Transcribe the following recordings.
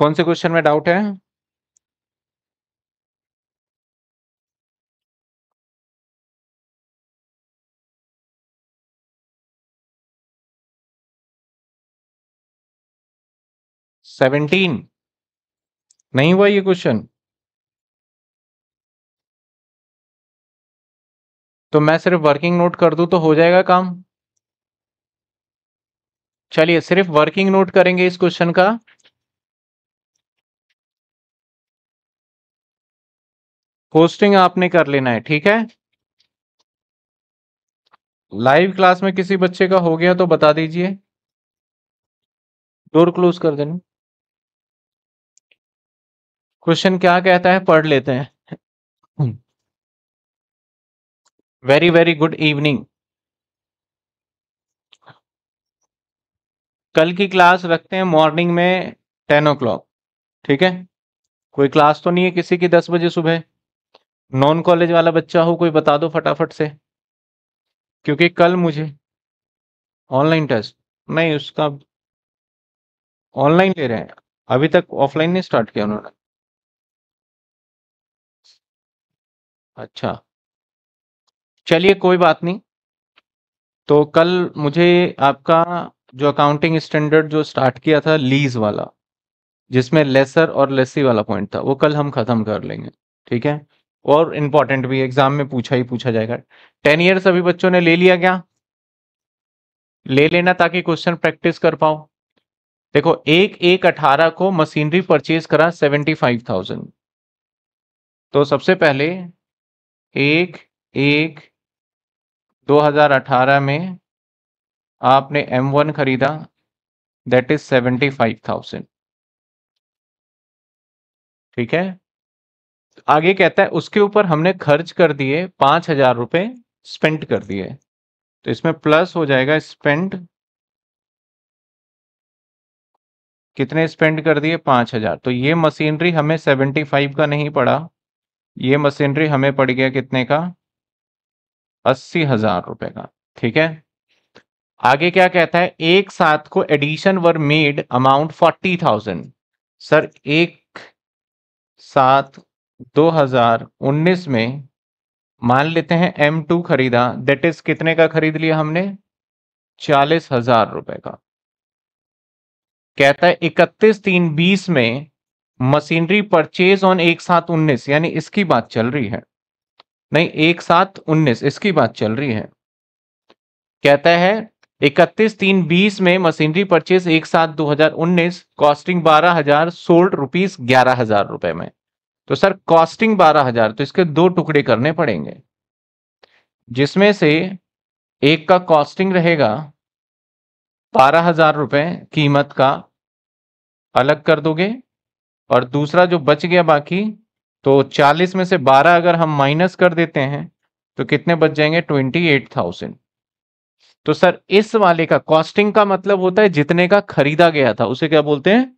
कौन से क्वेश्चन में डाउट है सेवनटीन नहीं हुआ ये क्वेश्चन तो मैं सिर्फ वर्किंग नोट कर दूं तो हो जाएगा काम चलिए सिर्फ वर्किंग नोट करेंगे इस क्वेश्चन का होस्टिंग आपने कर लेना है ठीक है लाइव क्लास में किसी बच्चे का हो गया तो बता दीजिए डोर क्लोज कर देना क्वेश्चन क्या कहता है पढ़ लेते हैं वेरी वेरी गुड इवनिंग कल की क्लास रखते हैं मॉर्निंग में टेन ओ क्लॉक ठीक है कोई क्लास तो नहीं है किसी की दस बजे सुबह नॉन कॉलेज वाला बच्चा हो कोई बता दो फटाफट से क्योंकि कल मुझे ऑनलाइन टेस्ट नहीं उसका ऑनलाइन ले रहे हैं अभी तक ऑफलाइन नहीं स्टार्ट किया उन्होंने अच्छा चलिए कोई बात नहीं तो कल मुझे आपका जो अकाउंटिंग स्टैंडर्ड जो स्टार्ट किया था लीज वाला जिसमें लेसर और लेसी वाला पॉइंट था वो कल हम खत्म कर लेंगे ठीक है और इंपॉर्टेंट भी एग्जाम में पूछा ही पूछा जाएगा टेन ईयर सभी बच्चों ने ले लिया क्या ले लेना ताकि क्वेश्चन प्रैक्टिस कर पाओ देखो एक एक अठारह को मशीनरी परचेज करा सेवेंटी फाइव थाउजेंड तो सबसे पहले एक एक दो हजार अठारह में आपने एम वन खरीदा that is seventy five thousand ठीक है आगे कहता है उसके ऊपर हमने खर्च कर दिए पांच हजार रुपए स्पेंट कर दिए तो इसमें प्लस हो जाएगा स्पेंट कितने स्पेंड कर दिए पांच हजार तो ये मशीनरी हमें सेवेंटी फाइव का नहीं पड़ा ये मशीनरी हमें पड़ गया कितने का अस्सी हजार रुपए का ठीक है आगे क्या कहता है एक साथ को addition were made amount forty thousand sir एक साथ 2019 में मान लेते हैं M2 खरीदा दैट इज कितने का खरीद लिया हमने चालीस हजार रुपए का कहता है इकतीस तीन बीस में मशीनरी परचेज ऑन एक साथ उन्नीस यानी इसकी बात चल रही है नहीं एक साथ उन्नीस इसकी बात चल रही है कहता है इकतीस तीन बीस में मशीनरी परचेज एक साथ दो हजार उन्नीस कॉस्टिंग बारह हजार सोल्ड रुपीज ग्यारह हजार रुपए में तो सर कॉस्टिंग बारह हजार तो इसके दो टुकड़े करने पड़ेंगे जिसमें से एक का कॉस्टिंग रहेगा बारह हजार रुपये कीमत का अलग कर दोगे और दूसरा जो बच गया बाकी तो चालीस में से बारह अगर हम माइनस कर देते हैं तो कितने बच जाएंगे ट्वेंटी एट थाउजेंड तो सर इस वाले का कॉस्टिंग का मतलब होता है जितने का खरीदा गया था उसे क्या बोलते हैं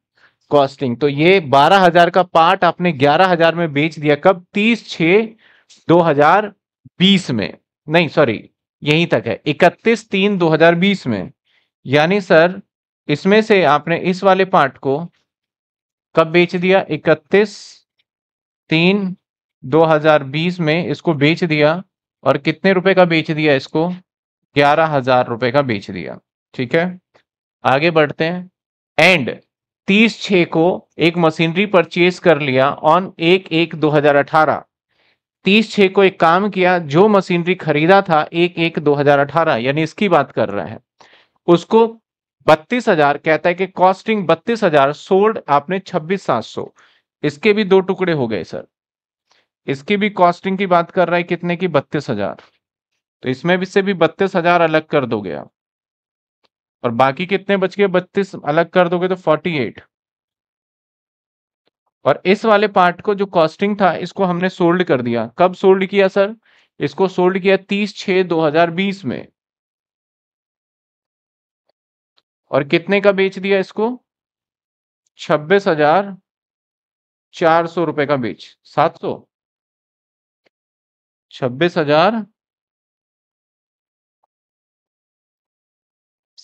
कॉस्टिंग तो ये बारह हजार का पार्ट आपने ग्यारह हजार में बेच दिया कब तीस छ 2020 में नहीं सॉरी यहीं तक है इकतीस तीन 2020 में यानी सर इसमें से आपने इस वाले पार्ट को कब बेच दिया इकतीस तीन 2020 में इसको बेच दिया और कितने रुपए का बेच दिया इसको ग्यारह हजार रुपए का बेच दिया ठीक है आगे बढ़ते हैं एंड तीस छ को एक मशीनरी परचेज कर लिया ऑन एक एक दो हजार अठारह तीस छ को एक काम किया जो मशीनरी खरीदा था एक एक दो हजार अठारह यानी इसकी बात कर रहे हैं उसको बत्तीस हजार कहता है कि कॉस्टिंग बत्तीस हजार सोल्ड आपने छब्बीस सात सौ इसके भी दो टुकड़े हो गए सर इसकी भी कॉस्टिंग की बात कर रहा है कितने की बत्तीस हजार तो इसमें भी से भी बत्तीस हजार अलग कर दोगे आप और बाकी कितने बच गए बत्तीस अलग कर दोगे तो फोर्टी एट और इस वाले पार्ट को जो कॉस्टिंग था इसको हमने सोल्ड कर दिया कब सोल्ड किया सर इसको सोल्ड किया तीस छ दो हजार बीस में और कितने का बेच दिया इसको छब्बीस हजार चार सौ रुपए का बेच सात सौ छब्बीस हजार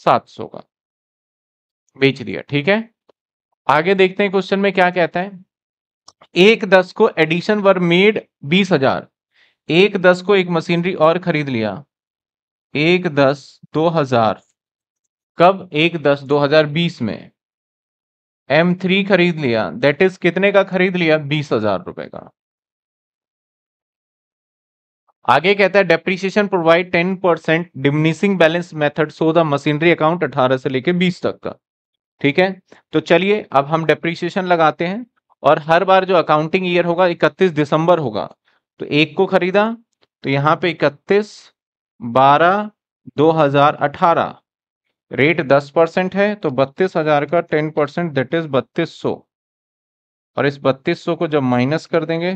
सात सौ का बेच दिया ठीक है आगे देखते हैं क्वेश्चन में क्या कहता है एक दस को एडिशन वर मेड बीस हजार एक दस को एक मशीनरी और खरीद लिया एक दस दो हजार कब एक दस दो हजार बीस में एम थ्री खरीद लिया दैट इज कितने का खरीद लिया बीस हजार रुपए का आगे कहता है depreciation provide ten percent diminishing balance method so the machinery account अठारह से लेके बीस तक का ठीक है तो चलिए अब हम डेप्रीसिएशन लगाते हैं और हर बार जो अकाउंटिंग ईयर होगा इकतीस दिसंबर होगा तो एक को खरीदा तो यहाँ पे इकतीस बारह दो हजार अठारह रेट दस परसेंट है तो बत्तीस हजार का टेन परसेंट दैट इज बत्तीस सौ और इस बत्तीस सौ को जब माइनस कर देंगे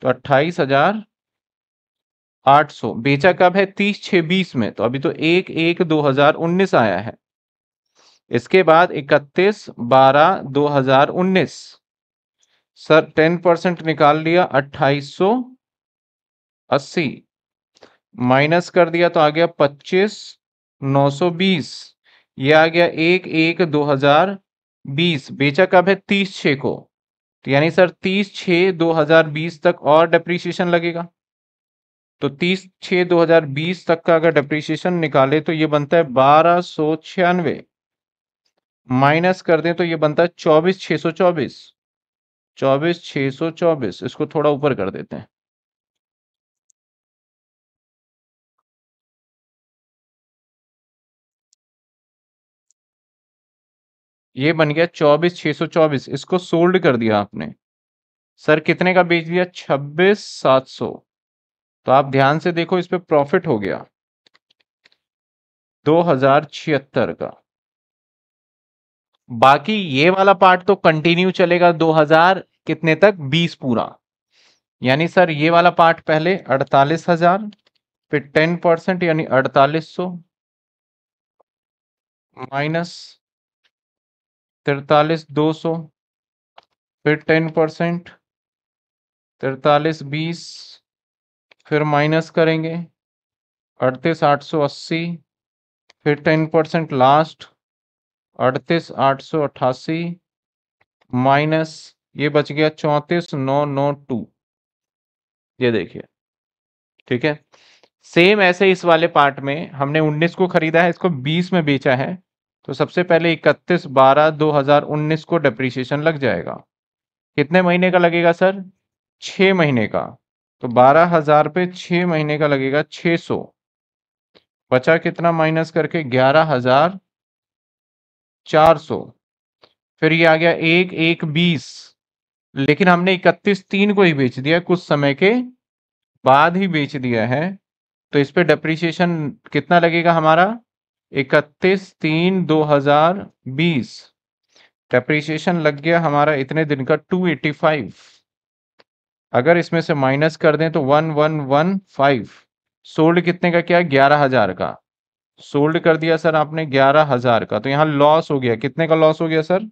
तो अट्ठाईस हजार 800 बेचा कब है तीस छः बीस में तो अभी तो एक एक उन्नीस आया है इसके बाद इकतीस बारह दो हजार उन्नीस सर टेन परसेंट निकाल लिया अट्ठाईस सौ अस्सी माइनस कर दिया तो आ गया पच्चीस नौ सौ बीस ये आ गया एक एक दो हजार बीस बेचा कब है तीस छे को तो यानी सर तीस दो हजार बीस तक और डेप्रिसिएशन लगेगा तो तीस छः दो हजार बीस तक का अगर डिप्रिसिएशन निकाले तो ये बनता है बारह सौ छियानवे माइनस कर दें तो ये बनता है चौबीस छः सौ चौबीस चौबीस छः सौ चौबीस इसको थोड़ा ऊपर कर देते हैं ये बन गया चौबीस छः सौ चौबीस इसको सोल्ड कर दिया आपने सर कितने का बेच दिया छब्बीस सात सौ तो आप ध्यान से देखो इस पर प्रॉफिट हो गया दो हजार छिहत्तर का बाकी ये वाला पार्ट तो कंटिन्यू चलेगा दो हजार कितने तक बीस पूरा यानी सर ये वाला पार्ट पहले अड़तालीस हजार फिर टेन परसेंट यानी अड़तालीस सौ माइनस तिरतालीस दो सौ फिर टेन परसेंट तिरतालीस बीस फिर माइनस करेंगे अड़तीस आठ सौ अस्सी फिर टेन परसेंट लास्ट अड़तीस आठ सौ अट्ठासी माइनस ये बच गया चौंतीस नौ नौ टू ये देखिए ठीक है सेम ऐसे इस वाले पार्ट में हमने 19 को खरीदा है इसको 20 में बेचा है तो सबसे पहले 31 बारह 2019 को डिप्रिसिएशन लग जाएगा कितने महीने का लगेगा सर छ महीने का तो बारह हजार पे छः महीने का लगेगा छः सौ बचा कितना माइनस करके ग्यारह हजार चार सौ फिर ये आ गया एक एक बीस लेकिन हमने इकतीस तीन को ही बेच दिया कुछ समय के बाद ही बेच दिया है तो इस पे डेप्रिसिएशन कितना लगेगा हमारा इकतीस तीन दो हजार बीस डेप्रिसिएशन लग गया हमारा इतने दिन का टू एटी फाइव अगर इसमें से माइनस कर दें तो one one one five sold कितने का क्या है ग्यारह हजार का सोल्ड कर दिया सर आपने ग्यारह हजार का तो यहाँ लॉस हो गया कितने का लॉस हो गया सर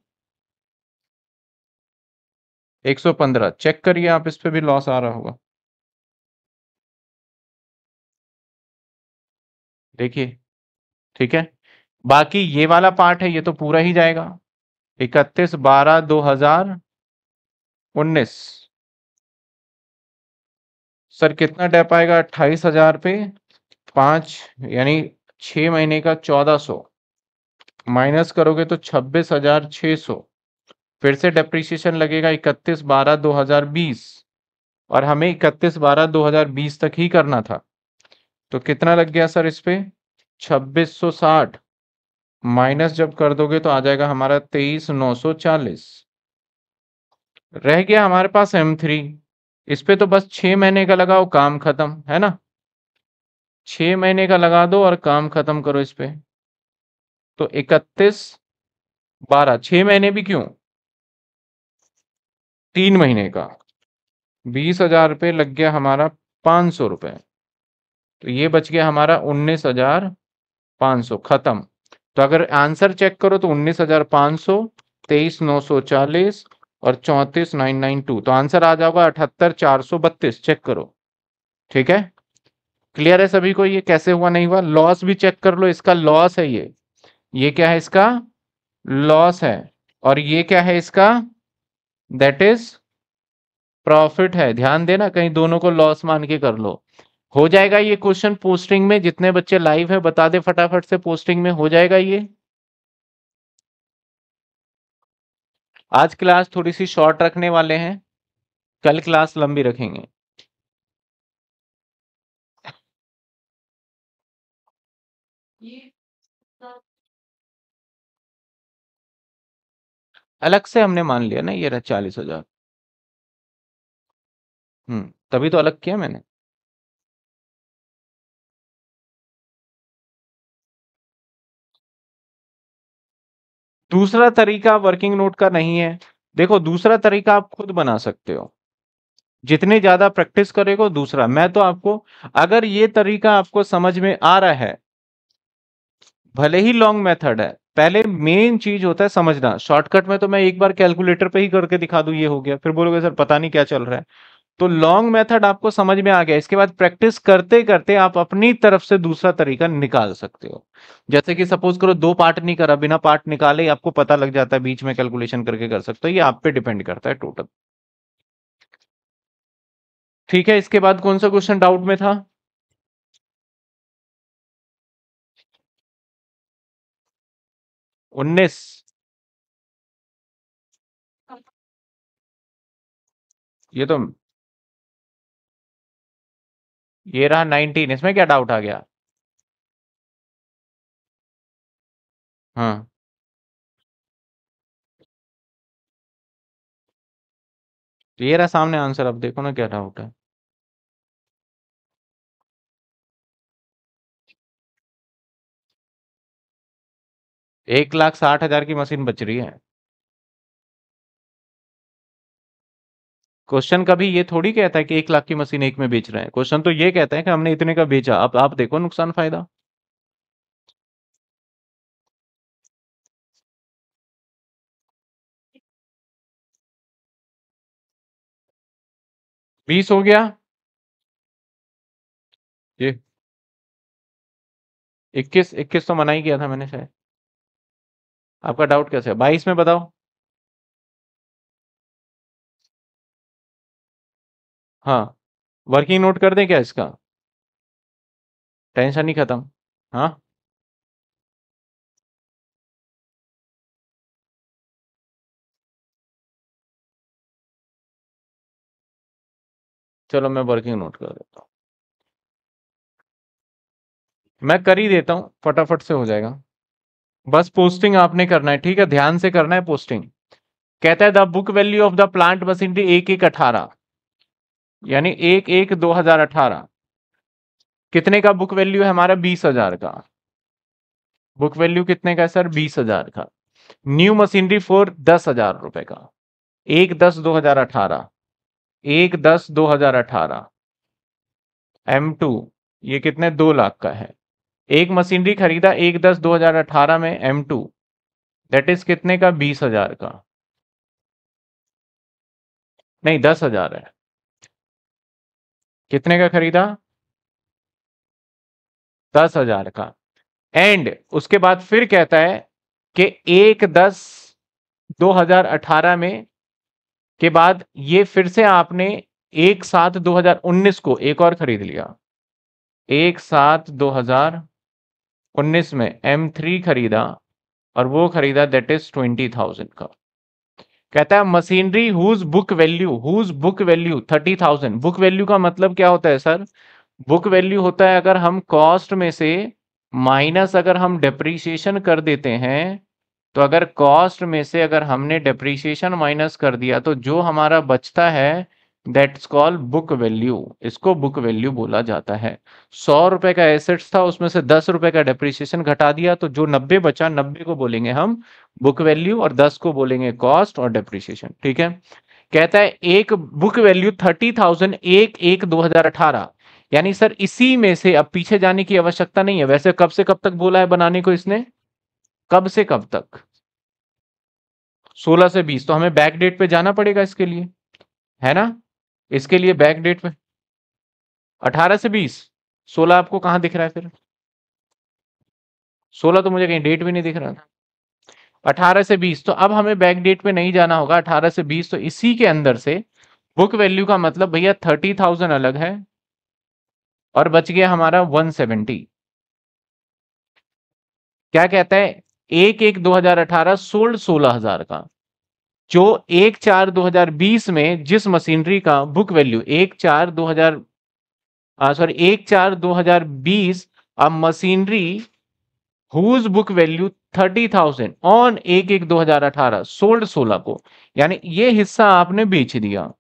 एक सौ पंद्रह चेक करिए आप इस पे भी लॉस आ रहा होगा देखिए ठीक है बाकी ये वाला पार्ट है ये तो पूरा ही जाएगा इकतीस बारह दो हजार उन्नीस सर कितना डेप आएगा अट्ठाईस हजार पे पांच यानी छ महीने का चौदह सौ माइनस करोगे तो छब्बीस हजार छ सौ फिर से डेप्रिसिएशन लगेगा इकतीस बारह दो हजार बीस और हमें इकतीस बारह दो हजार बीस तक ही करना था तो कितना लग गया सर इस पे छब्बीस सौ साठ माइनस जब कर दोगे तो आ जाएगा हमारा तेईस नौ सौ चालीस रह गया हमारे पास एम थ्री इस पे तो बस छह महीने का लगाओ काम ख़त्म है ना छ महीने का लगा दो और काम ख़त्म करो इस पर तो इकतीस बारह छ महीने भी क्यों तीन महीने का बीस हजार रुपये लग गया हमारा पांच सौ रुपये तो ये बच गया हमारा उन्नीस हजार पांच सौ ख़त्म तो अगर आंसर चेक करो तो उन्नीस हजार पांच सौ तेईस नौ सौ चालीस और चौंतीस नाइन नाइन टू तो आंसर आ जाओगे अठहत्तर चार सौ बत्तीस चेक करो ठीक है क्लियर है सभी को ये कैसे हुआ नहीं हुआ लॉस भी चेक कर लो इसका लॉस है ये ये क्या है इसका लॉस है और ये क्या है इसका दैट इज प्रॉफिट है ध्यान देना कहीं दोनों को लॉस मान के कर लो हो जाएगा ये क्वेश्चन पोस्टिंग में जितने बच्चे लाइव है बता दे फटाफट से पोस्टिंग में हो जाएगा ये आज क्लास थोड़ी सी शॉर्ट रखने वाले हैं कल क्लास लंबी रखेंगे अलग से हमने मान लिया ना ये रहा चालीस हजार हम्म तभी तो अलग किया मैंने दूसरा तरीका वर्किंग नोट का नहीं है देखो दूसरा तरीका आप खुद बना सकते हो जितने ज्यादा प्रैक्टिस करेगा दूसरा मैं तो आपको अगर ये तरीका आपको समझ में आ रहा है भले ही लॉन्ग मेथड है पहले मेन चीज होता है समझना शॉर्टकट में तो मैं एक बार कैलकुलेटर पे ही करके दिखा दू ये हो गया फिर बोलोगे सर पता नहीं क्या चल रहा है तो लॉन्ग मेथड आपको समझ में आ गया इसके बाद प्रैक्टिस करते करते आप अपनी तरफ से दूसरा तरीका निकाल सकते हो जैसे कि सपोज करो दो पार्ट नहीं करा बिना पार्ट निकाले आपको पता लग जाता है बीच में कैलकुलेशन करके कर सकते हो ये आप पे डिपेंड करता है टोटल ठीक है इसके बाद कौन सा क्वेश्चन डाउट में था उन्नीस ये तो ये रहा नाइनटीन इसमें क्या डाउट आ गया हाँ तो ये रहा सामने आंसर अब देखो ना क्या डाउट है एक लाख साठ हजार की मशीन बच रही है क्वेश्चन कभी भी ये थोड़ी कहता है कि एक लाख की मशीन एक में बेच रहे हैं क्वेश्चन तो ये कहता है कि हमने इतने का बेचा अब आप देखो नुकसान फायदा बीस हो गया ये इक्कीस इक्कीस तो मना ही किया था मैंने शायद आपका डाउट कैसे है बाईस में बताओ हाँ वर्किंग नोट कर दें क्या इसका टेंशन नहीं खत्म हाँ चलो मैं वर्किंग नोट कर देता हूँ मैं कर ही देता हूँ फटाफट से हो जाएगा बस पोस्टिंग आपने करना है ठीक है ध्यान से करना है पोस्टिंग कहता है the book value of the plant was इंटी एक एक अठारह यानी एक एक दो हजार अठारह कितने का बुक वैल्यू है हमारा बीस हजार का बुक वैल्यू कितने का है सर बीस हजार का न्यू मशीनरी फॉर दस हजार रुपए का एक दस दो हजार अठारह एक दस दो हजार अठारह एम टू ये कितने दो लाख का है एक मशीनरी खरीदा एक दस दो हजार अठारह में एम टू दैट इज कितने का बीस हजार का नहीं दस हजार है कितने का खरीदा दस हजार का एंड उसके बाद फिर कहता है कि एक दस 2018 में के बाद ये फिर से आपने एक सात 2019 को एक और खरीद लिया एक सात 2019 में M3 खरीदा और वो खरीदा दैट इज ट्वेंटी थाउजेंड का कहता है machinery whose book value whose book value thirty thousand book value का मतलब क्या होता है सर बुक वैल्यू होता है अगर हम कॉस्ट में से माइनस अगर हम डेप्रीशिएशन कर देते हैं तो अगर कॉस्ट में से अगर हमने डेप्रीशिएशन माइनस कर दिया तो जो हमारा बचता है दैट्स कॉल बुक वैल्यू इसको बुक वैल्यू बोला जाता है सौ रुपए का एसेट्स था उसमें से दस रुपए का डिप्रिसिएशन घटा दिया तो जो नब्बे बचा नब्बे को बोलेंगे हम बुक वैल्यू और दस को बोलेंगे कॉस्ट और डिप्रिसिएशन ठीक है कहता है एक बुक वैल्यू थर्टी थाउजेंड एक एक दो हजार अठारह यानी सर इसी में से अब पीछे जाने की आवश्यकता नहीं है वैसे कब से कब तक बोला है बनाने को इसने कब से कब तक 16 से 20 तो हमें बैक डेट पे जाना पड़ेगा इसके लिए है ना इसके लिए बैक डेट में अठारह से बीस सोलह आपको कहां दिख रहा है फिर सोलह तो मुझे कहीं डेट भी नहीं दिख रहा था अठारह से बीस तो अब हमें बैक डेट पे नहीं जाना होगा अठारह से बीस तो इसी के अंदर से बुक वैल्यू का मतलब भैया थर्टी थाउजेंड अलग है और बच गया हमारा वन सेवेंटी क्या कहता है एक एक दो हजार अठारह सोल्ड सोलह हजार का जो एक चार 2020 में जिस मशीनरी का बुक वैल्यू एक चार 2000 सॉरी एक चार 2020 अब machinery whose book value thirty thousand on एक एक 2018 सोल्ड सोलह को यानी ये हिस्सा आपने बेच दिया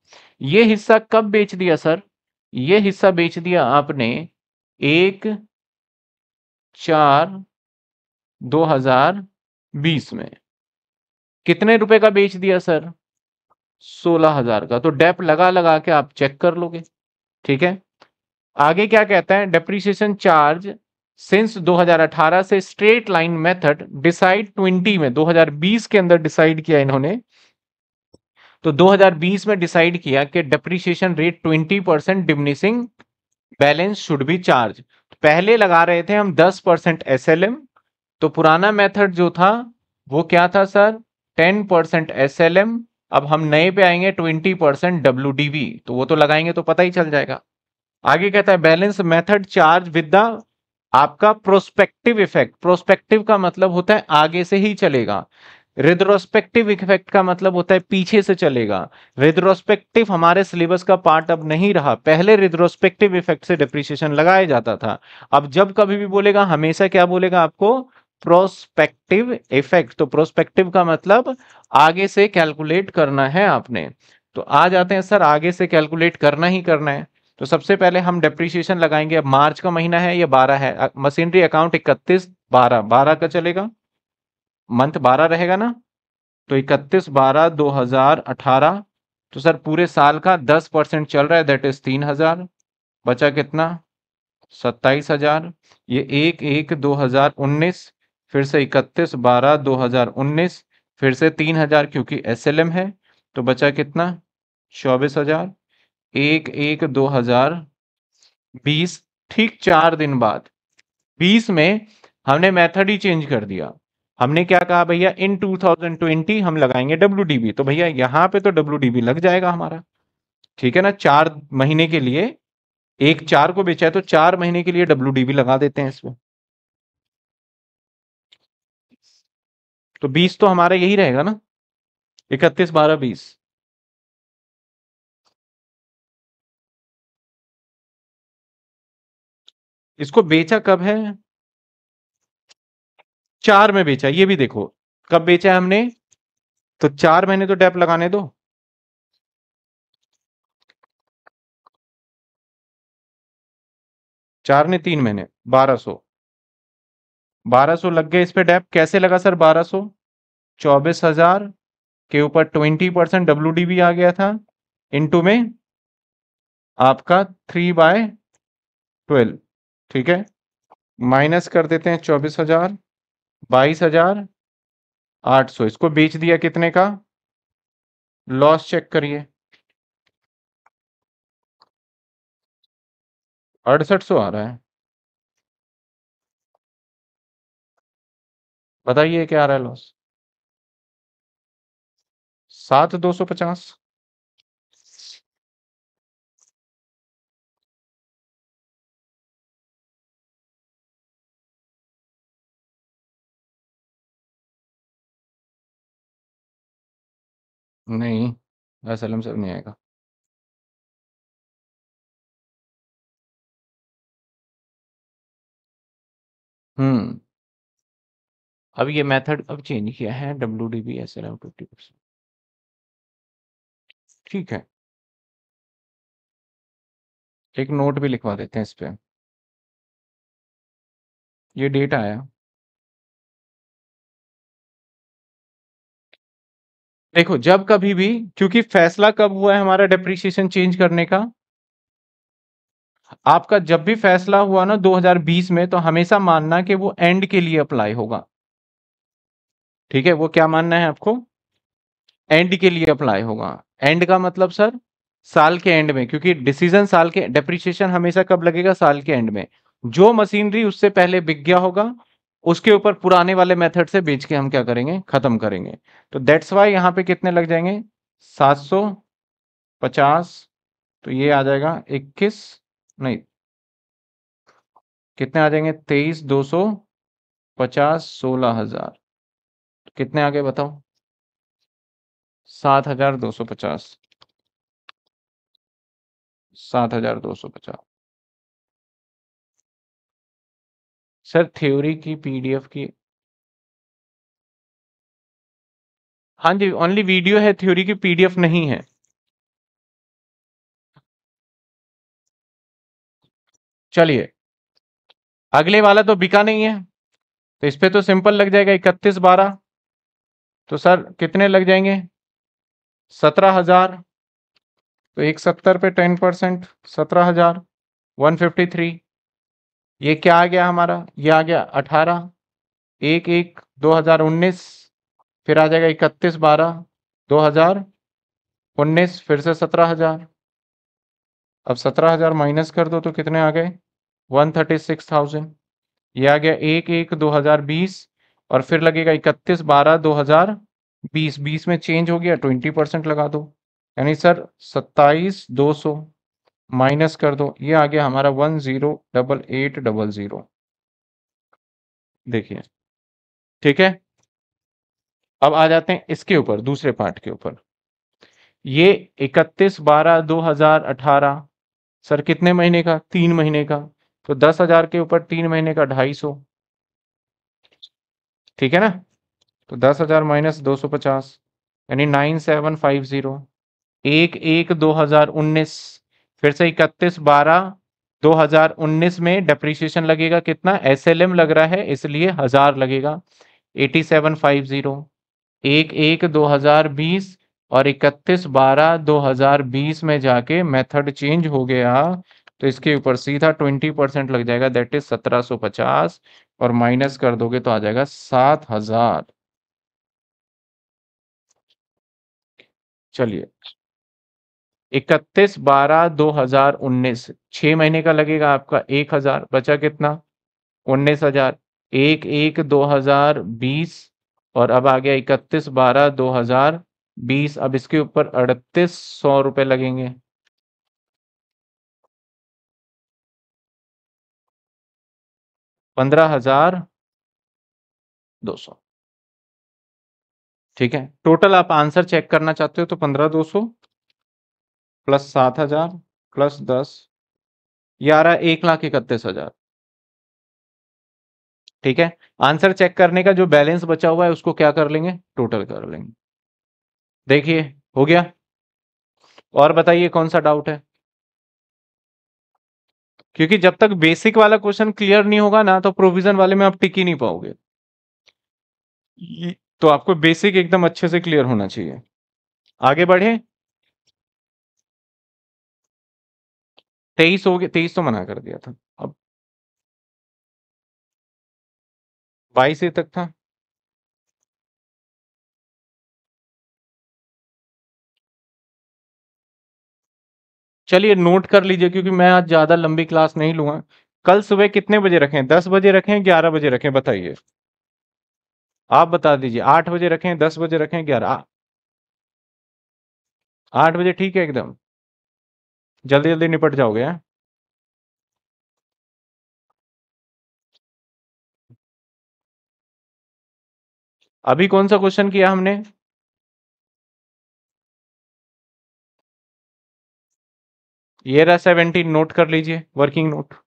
ये हिस्सा कब बेच दिया सर ये हिस्सा बेच दिया आपने एक चार 2020 में कितने रुपए का बेच दिया सर सोलह हजार का तो डेप लगा लगा के आप चेक कर लोगे ठीक है आगे क्या कहते हैं डेप्रिसिएशन चार्ज सिंस 2018 से स्ट्रेट लाइन मेथड डिसाइड 20 में 2020 के अंदर डिसाइड किया इन्होंने तो 2020 में डिसाइड किया कि depreciation rate 20 percent diminishing balance should be charge पहले लगा रहे थे हम 10 परसेंट एस तो पुराना मेथड जो था वो क्या था sir ten percent S L M अब हम नए पे आएंगे twenty percent W D V तो वो तो लगाएंगे तो पता ही चल जाएगा आगे कहता है balance method charge with the आपका प्रोस्पेक्टिव इफेक्ट प्रोस्पेक्टिव का मतलब होता है आगे से ही चलेगा रिद्रोस्पेक्टिव इफेक्ट का मतलब होता है पीछे से चलेगा रिद्रोस्पेक्टिव हमारे सिलेबस का पार्ट अब नहीं रहा पहले रिद्रोस्पेक्टिव इफेक्ट से डिप्रिसिएशन लगाया जाता था अब जब कभी भी बोलेगा हमेशा क्या बोलेगा आपको प्रोस्पेक्टिव इफेक्ट तो प्रोस्पेक्टिव का मतलब आगे से कैलकुलेट करना है आपने तो आ जाते हैं सर आगे से कैलकुलेट करना ही करना है तो सबसे पहले हम डेप्रिसिएशन लगाएंगे अब मार्च का महीना है या बारह है मशीनरी अकाउंट इकतीस बारह बारह का चलेगा मंथ बारह रहेगा ना तो इकतीस बारह दो हजार अठारह तो सर पूरे साल का दस परसेंट चल रहा है दैट इज तीन हजार बचा कितना सत्ताईस हजार ये एक एक दो हजार उन्नीस फिर से इकतीस बारह दो हजार उन्नीस फिर से तीन हजार क्योंकि एस एल एम है तो बचा कितना चौबीस हजार एक एक दो हजार बीस ठीक चार दिन बाद बीस में हमने मेथड ही चेंज कर दिया हमने क्या कहा भैया इन 2020 हम लगाएंगे डब्ल्यू तो भैया यहाँ पे तो डब्ल्यू लग जाएगा हमारा ठीक है ना चार महीने के लिए एक चार को बेचा है तो चार महीने के लिए डब्ल्यू लगा देते हैं इसमें तो बीस तो हमारा यही रहेगा ना इकतीस बारह बीस इसको बेचा कब है चार में बेचा ये भी देखो कब बेचा है हमने तो चार महीने तो डेप लगाने दो चार ने तीन महीने बारह सौ 1200 लग गए इस पे डेप कैसे लगा सर चौबीस हजार के ऊपर 20 परसेंट डब्ल्यू भी आ गया था इनटू में आपका थ्री बाय ट्वेल्व ठीक है माइनस कर देते हैं चौबीस हजार बाईस हजार आठ सौ इसको बेच दिया कितने का लॉस चेक करिए अड़सठ सौ आ रहा है बताइए क्या आ रहा है लॉस सात दो सौ पचास नहीं एस सर सब नहीं आएगा हम्म अब ये मेथड अब चेंज किया है W D B S L M fifty percent ठीक है एक नोट भी लिखवा देते हैं इस पर ये डेट आया देखो जब कभी भी क्योंकि फैसला कब हुआ है हमारा डेप्रिसिएशन चेंज करने का आपका जब भी फैसला हुआ ना 2020 में तो हमेशा मानना कि वो एंड के लिए अप्लाई होगा ठीक है वो क्या मानना है आपको एंड के लिए अप्लाई होगा एंड का मतलब सर साल के एंड में क्योंकि डिसीजन साल के डेप्रीशिएशन हमेशा कब लगेगा साल के एंड में जो मशीनरी उससे पहले बिक गया होगा उसके ऊपर पुराने वाले मेथड से बेच के हम क्या करेंगे खत्म करेंगे तो दैट्स वाई यहाँ पे कितने लग जाएंगे सात सौ पचास तो ये आ जाएगा इक्कीस नहीं कितने आ जाएंगे तेईस दो सौ पचास सोलह हजार कितने आगे बताओ सात हजार दो सौ पचास सात हजार दो सौ पचास सर थ्योरी की पीडीएफ की हाँ जी ओनली वीडियो है थ्योरी की पीडीएफ नहीं है चलिए अगले वाला तो बिका नहीं है तो इस पे तो सिंपल लग जाएगा इकतीस बारह तो सर कितने लग जाएंगे सत्रह हजार तो एक सत्तर पे टेन परसेंट सत्रह हजार वन फिफ्टी थ्री ये क्या आ गया हमारा ये आ गया अठारह एक एक दो हजार उन्नीस फिर आ जाएगा इकतीस बारह दो हजार उन्नीस फिर से सत्रह हजार अब सत्रह हजार माइनस कर दो तो कितने आ गए वन थर्टी सिक्स थाउजेंड ये आ गया एक एक दो हजार बीस और फिर लगेगा इकतीस बारह दो हजार बीस बीस में चेंज हो गया ट्वेंटी परसेंट लगा दो यानी सर सत्ताईस दो सौ माइनस कर दो ये आ गया हमारा one zero double eight double zero देखिए ठीक है अब आ जाते हैं इसके ऊपर दूसरे पार्ट के ऊपर ये इकतीस बारह दो हजार अठारह सर कितने महीने का तीन महीने का तो दस हजार के ऊपर तीन महीने का ढाई सौ ठीक है ना तो दस हजार माइनस दो सौ पचास यानी नाइन सेवन फाइव जीरो एक एक दो हजार उन्नीस फिर से इकतीस बारह दो हजार उन्नीस में डेप्रिसिएशन लगेगा कितना एस एल एम लग रहा है इसलिए हजार लगेगा एटी सेवन फाइव जीरो एक एक दो हजार बीस और इकतीस बारह दो हजार बीस में जाके मेथड चेंज हो गया तो इसके ऊपर सीधा ट्वेंटी परसेंट लग जाएगा दैट इज सत्रह सौ पचास और माइनस कर दोगे तो आ जाएगा सात हजार चलिए इकतीस बारह दो हजार उन्नीस छह महीने का लगेगा आपका एक हजार बचा कितना उन्नीस हजार एक एक दो हजार बीस और अब आ गया इकतीस बारह दो हजार बीस अब इसके ऊपर अड़तीस सौ रुपए लगेंगे पंद्रह हजार दो सौ ठीक है टोटल आप आंसर चेक करना चाहते हो तो पंद्रह दो सौ प्लस सात हजार प्लस दस ग्यारह एक लाख इकतीस हजार ठीक है आंसर चेक करने का जो बैलेंस बचा हुआ है उसको क्या कर लेंगे टोटल कर लेंगे देखिए हो गया और बताइए कौन सा डाउट है क्योंकि जब तक बेसिक वाला क्वेश्चन क्लियर नहीं होगा ना तो प्रोविजन वाले में आप टिक ही नहीं पाओगे तो आपको बेसिक एकदम अच्छे से क्लियर होना चाहिए आगे बढ़े तेईस हो गया तेईस तो मना कर दिया था अब बाईस तक था चलिए नोट कर लीजिए क्योंकि मैं आज ज़्यादा लंबी क्लास नहीं लूंगा कल सुबह कितने बजे रखें दस बजे रखें ग्यारह बजे रखें बताइए आप बता दीजिए आठ बजे रखें दस बजे रखें ग्यारह आठ बजे ठीक है एकदम जल्दी जल्दी निपट जाओगे है? अभी कौन सा क्वेश्चन किया हमने ये रहा सेवनटीन नोट कर लीजिए वर्किंग नोट